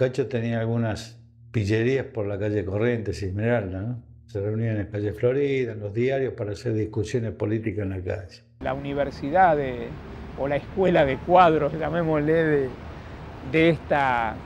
Cacho tenía algunas pillerías por la calle Corrientes y Esmeralda, ¿no? Se reunían en la calle Florida, en los diarios, para hacer discusiones políticas en la calle. La universidad o la escuela de cuadros, llamémosle, de esta